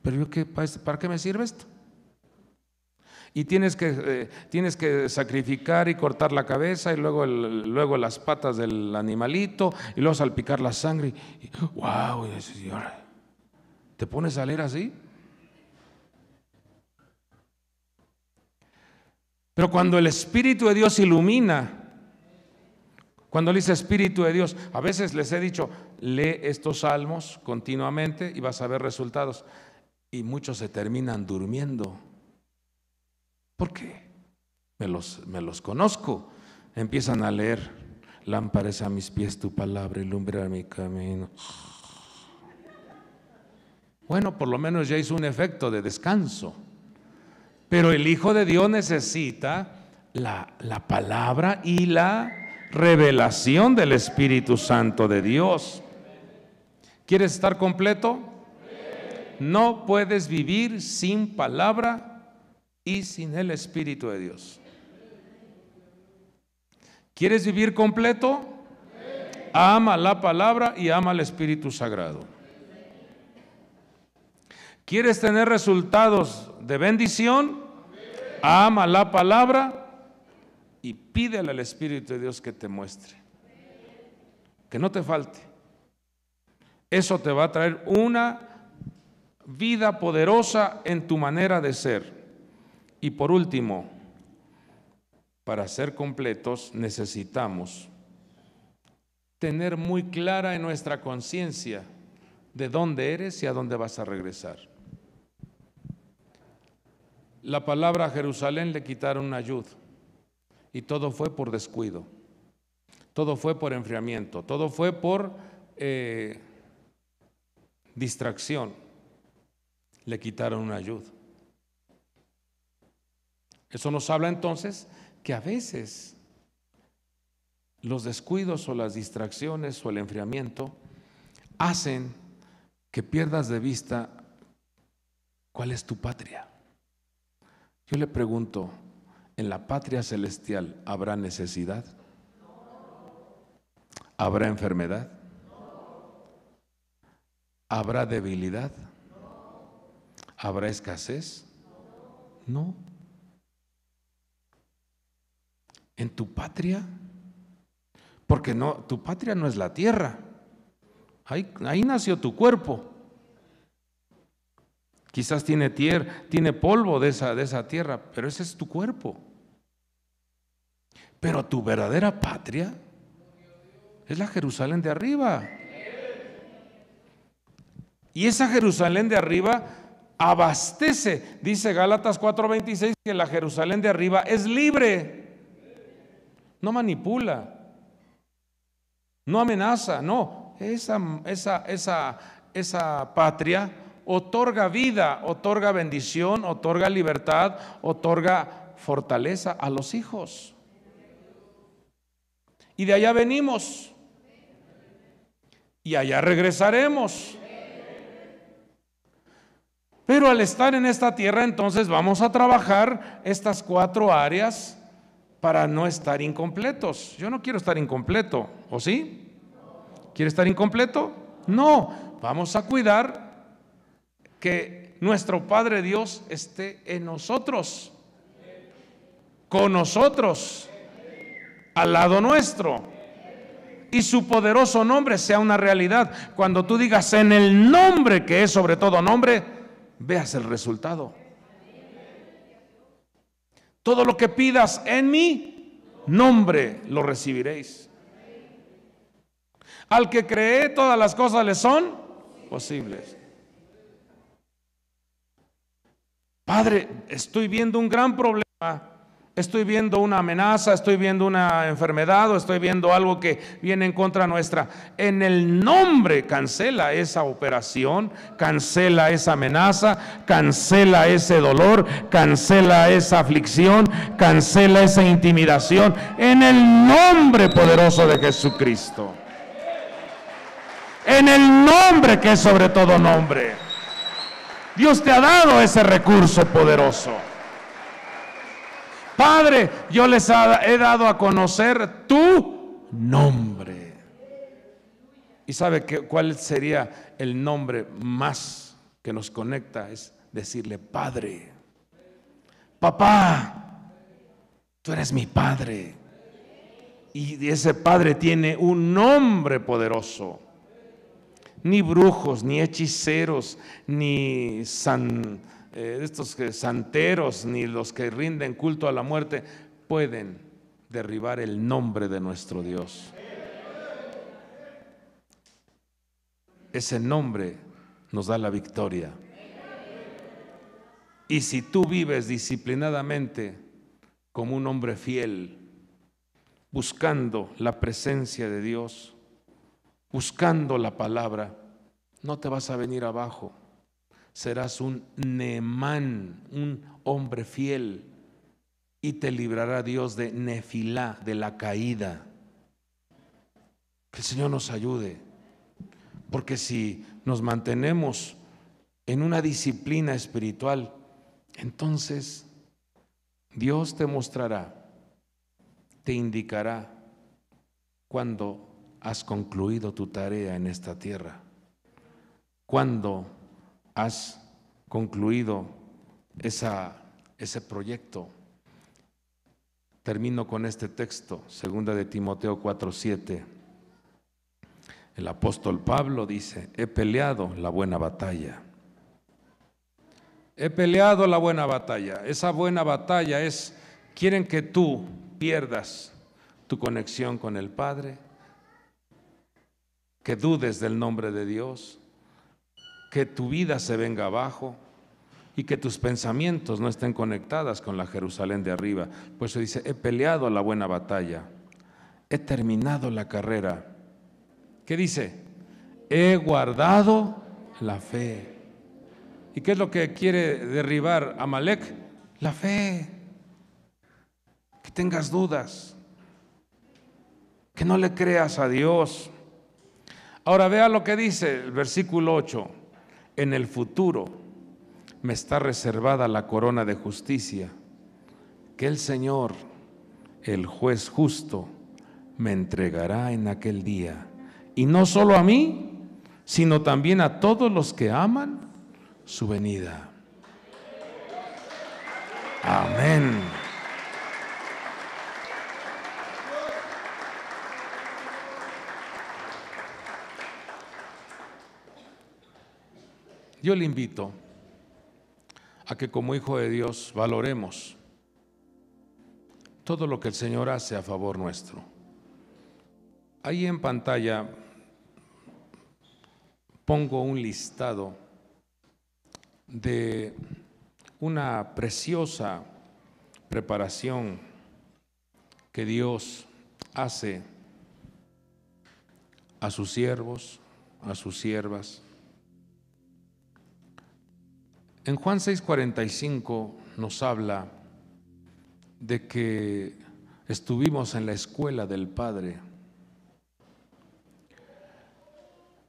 ¿pero qué, este, para qué me sirve esto? Y tienes que, eh, tienes que sacrificar y cortar la cabeza y luego, luego las patas del animalito y luego salpicar la sangre. ¡Wow! Y ¿te pones a leer así? Pero cuando el Espíritu de Dios ilumina, cuando le dice Espíritu de Dios, a veces les he dicho, lee estos salmos continuamente y vas a ver resultados. Y muchos se terminan durmiendo. ¿Por qué? Me los, conozco. Empiezan a leer, lámparas a mis pies tu palabra, ilumbrar mi camino. Bueno, por lo menos ya hizo un efecto de descanso. Pero el Hijo de Dios necesita la, la palabra y la revelación del Espíritu Santo de Dios. ¿Quieres estar completo? No puedes vivir sin palabra y sin el Espíritu de Dios. ¿Quieres vivir completo? Ama la palabra y ama el Espíritu Sagrado. ¿Quieres tener resultados de bendición? Ama la palabra y pídele al Espíritu de Dios que te muestre. Que no te falte eso te va a traer una vida poderosa en tu manera de ser. Y por último, para ser completos necesitamos tener muy clara en nuestra conciencia de dónde eres y a dónde vas a regresar. La palabra Jerusalén le quitaron una ayuda y todo fue por descuido, todo fue por enfriamiento, todo fue por eh, distracción, le quitaron una ayuda. Eso nos habla entonces que a veces los descuidos o las distracciones o el enfriamiento hacen que pierdas de vista cuál es tu patria. Yo le pregunto, ¿en la patria celestial habrá necesidad? ¿Habrá enfermedad? ¿Habrá debilidad? ¿Habrá escasez? No. ¿En tu patria? Porque no, tu patria no es la tierra. Ahí, ahí nació tu cuerpo. Quizás tiene tierra, tiene polvo de esa, de esa tierra, pero ese es tu cuerpo. Pero tu verdadera patria es la Jerusalén de arriba. Y esa Jerusalén de arriba abastece, dice Gálatas 4:26, que la Jerusalén de arriba es libre. No manipula, no amenaza, no. Esa, esa, esa, esa patria otorga vida, otorga bendición, otorga libertad, otorga fortaleza a los hijos. Y de allá venimos. Y allá regresaremos. Pero al estar en esta tierra, entonces vamos a trabajar estas cuatro áreas para no estar incompletos. Yo no quiero estar incompleto, ¿o sí? ¿Quiere estar incompleto? No, vamos a cuidar que nuestro Padre Dios esté en nosotros, con nosotros, al lado nuestro, y su poderoso nombre sea una realidad. Cuando tú digas en el nombre que es sobre todo nombre, veas el resultado. Todo lo que pidas en mi nombre lo recibiréis. Al que cree todas las cosas le son posibles. Padre, estoy viendo un gran problema Estoy viendo una amenaza, estoy viendo una enfermedad o estoy viendo algo que viene en contra nuestra. En el nombre cancela esa operación, cancela esa amenaza, cancela ese dolor, cancela esa aflicción, cancela esa intimidación. En el nombre poderoso de Jesucristo. En el nombre que es sobre todo nombre. Dios te ha dado ese recurso poderoso. Padre, yo les he dado a conocer tu nombre. ¿Y sabe que, cuál sería el nombre más que nos conecta? Es decirle, Padre, papá, tú eres mi Padre. Y ese Padre tiene un nombre poderoso. Ni brujos, ni hechiceros, ni san eh, estos santeros ni los que rinden culto a la muerte pueden derribar el nombre de nuestro Dios. Ese nombre nos da la victoria. Y si tú vives disciplinadamente como un hombre fiel, buscando la presencia de Dios, buscando la palabra, no te vas a venir abajo serás un nemán, un hombre fiel, y te librará Dios de Nefilá, de la caída. Que el Señor nos ayude, porque si nos mantenemos en una disciplina espiritual, entonces Dios te mostrará, te indicará cuando has concluido tu tarea en esta tierra, cuando has concluido ese proyecto. Termino con este texto, segunda de Timoteo 4:7. El apóstol Pablo dice, he peleado la buena batalla. He peleado la buena batalla. Esa buena batalla es, quieren que tú pierdas tu conexión con el Padre, que dudes del nombre de Dios, que tu vida se venga abajo y que tus pensamientos no estén conectadas con la Jerusalén de arriba. Pues se dice, he peleado la buena batalla, he terminado la carrera. ¿Qué dice? He guardado la fe. ¿Y qué es lo que quiere derribar Amalek? La fe. Que tengas dudas. Que no le creas a Dios. Ahora vea lo que dice el versículo 8 en el futuro me está reservada la corona de justicia, que el Señor, el juez justo, me entregará en aquel día. Y no solo a mí, sino también a todos los que aman su venida. Amén. Yo le invito a que como hijo de Dios valoremos todo lo que el Señor hace a favor nuestro. Ahí en pantalla pongo un listado de una preciosa preparación que Dios hace a sus siervos, a sus siervas, en Juan 6:45 nos habla de que estuvimos en la escuela del Padre.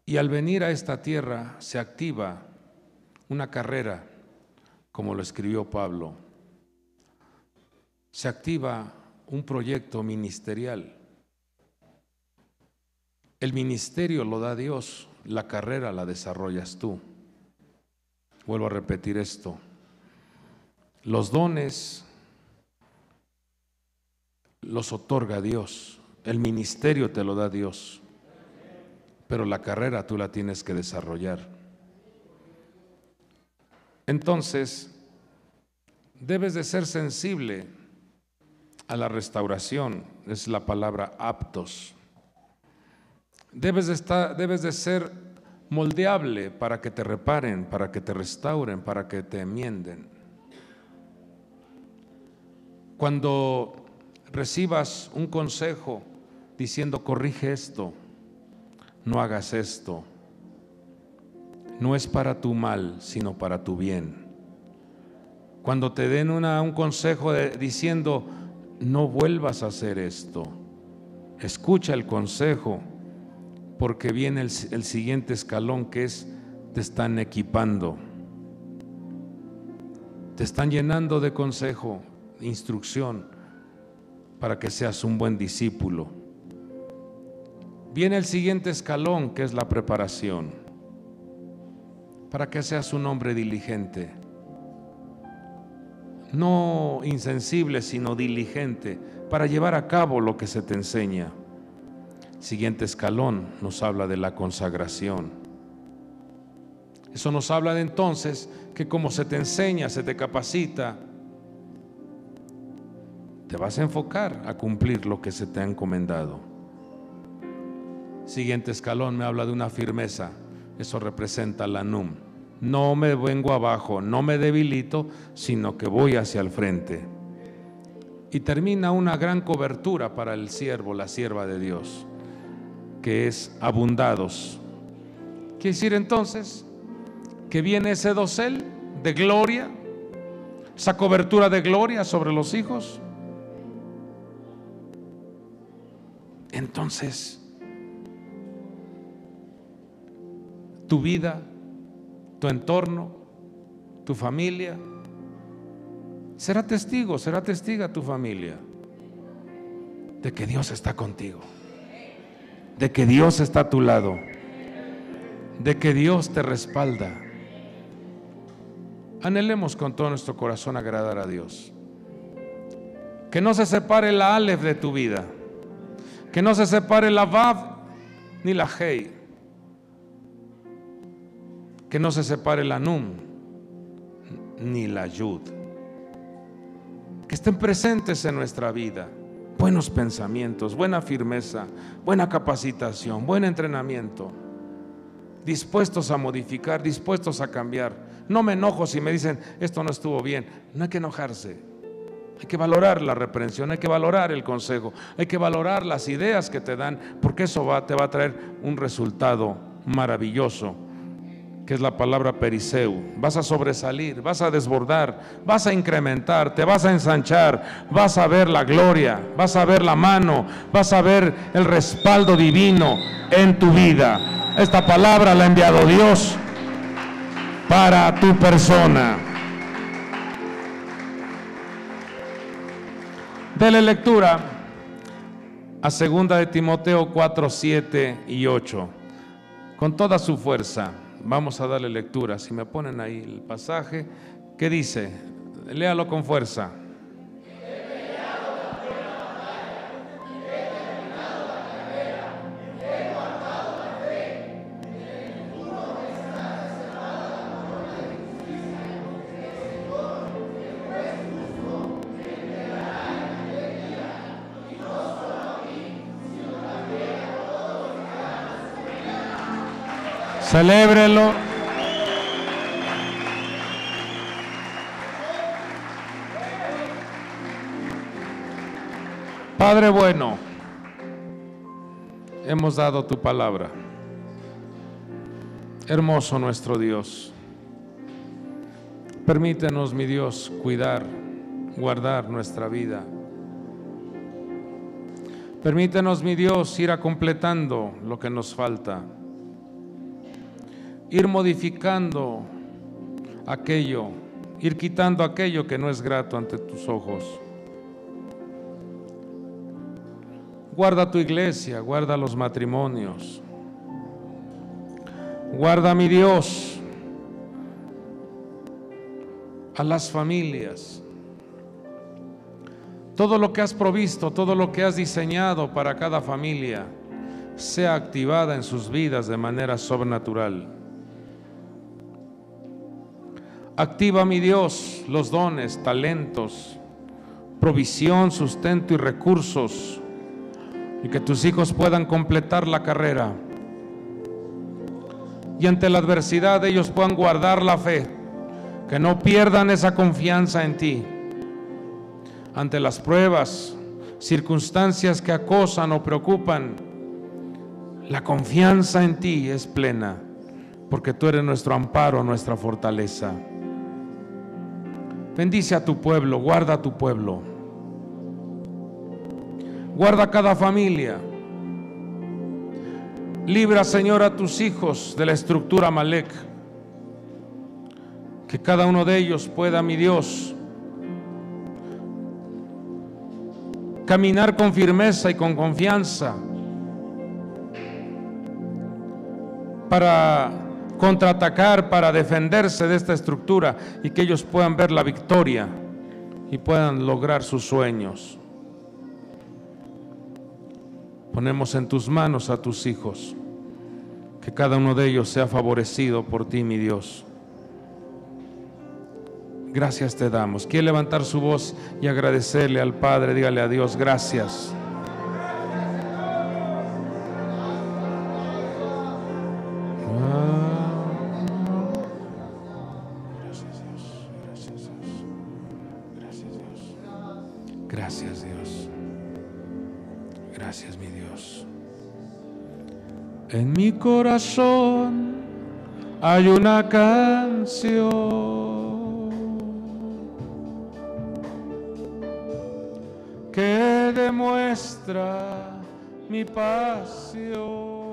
Y al venir a esta tierra se activa una carrera, como lo escribió Pablo. Se activa un proyecto ministerial. El ministerio lo da Dios, la carrera la desarrollas tú. Vuelvo a repetir esto. Los dones los otorga Dios. El ministerio te lo da Dios. Pero la carrera tú la tienes que desarrollar. Entonces, debes de ser sensible a la restauración. Es la palabra aptos. Debes de, estar, debes de ser moldeable para que te reparen, para que te restauren, para que te enmienden. Cuando recibas un consejo diciendo, corrige esto, no hagas esto, no es para tu mal, sino para tu bien. Cuando te den una, un consejo diciendo, no vuelvas a hacer esto, escucha el consejo porque viene el, siguiente escalón que es, te están equipando, te están llenando de consejo, instrucción, para que seas un buen discípulo. Viene el siguiente escalón que es la preparación, para que seas un hombre diligente, no insensible, sino diligente, para llevar a cabo lo que se te enseña siguiente escalón nos habla de la consagración. Eso nos habla de entonces que como se te enseña, se te capacita, te vas a enfocar a cumplir lo que se te ha encomendado. Siguiente escalón me habla de una firmeza. Eso representa la NUM. No me vengo abajo, no me debilito, sino que voy hacia el frente. Y termina una gran cobertura para el siervo, la sierva de Dios que es abundados. Quiere decir entonces que viene ese dosel de gloria, esa cobertura de gloria sobre los hijos. Entonces, tu vida, tu entorno, tu familia, será testigo, será testiga tu familia de que Dios está contigo de que Dios está a tu lado, de que Dios te respalda. Anhelemos con todo nuestro corazón agradar a Dios. Que no se separe la Aleph de tu vida. Que no se separe la Vav ni la Hei. Que no se separe la Num ni la Yud. Que estén presentes en nuestra vida buenos pensamientos, buena firmeza, buena capacitación, buen entrenamiento, dispuestos a modificar, dispuestos a cambiar. No me enojo si me dicen, esto no estuvo bien. No hay que enojarse. Hay que valorar la reprensión, hay que valorar el consejo, hay que valorar las ideas que te dan, porque eso te va a traer un resultado maravilloso que es la palabra periseu. Vas a sobresalir, vas a desbordar, vas a incrementar, te vas a ensanchar, vas a ver la gloria, vas a ver la mano, vas a ver el respaldo divino en tu vida. Esta palabra la ha enviado Dios para tu persona. la lectura a segunda de Timoteo 4, 7 y 8, con toda su fuerza. Vamos a darle lectura. Si me ponen ahí el pasaje, ¿qué dice? Léalo con fuerza. Celébrelo. Padre bueno, hemos dado tu palabra. Hermoso nuestro Dios. Permítenos, mi Dios, cuidar, guardar nuestra vida. Permítenos, mi Dios, ir a completando lo que nos falta ir modificando aquello, ir quitando aquello que no es grato ante tus ojos. Guarda tu iglesia, guarda los matrimonios. Guarda, mi Dios, a las familias. Todo lo que has provisto, todo lo que has diseñado para cada familia, sea activada en sus vidas de manera sobrenatural. Activa, mi Dios, los dones, talentos, provisión, sustento y recursos, y que tus hijos puedan completar la carrera. Y ante la adversidad ellos puedan guardar la fe, que no pierdan esa confianza en ti. Ante las pruebas, circunstancias que acosan o preocupan, la confianza en ti es plena, porque tú eres nuestro amparo, nuestra fortaleza. Bendice a tu pueblo, guarda a tu pueblo. Guarda cada familia. Libra, Señor, a tus hijos de la estructura Malek. Que cada uno de ellos pueda, mi Dios, caminar con firmeza y con confianza para contraatacar para defenderse de esta estructura y que ellos puedan ver la victoria y puedan lograr sus sueños. Ponemos en tus manos a tus hijos, que cada uno de ellos sea favorecido por ti, mi Dios. Gracias te damos. Quiere levantar su voz y agradecerle al Padre, dígale a Dios, gracias. corazón hay una canción que demuestra mi pasión.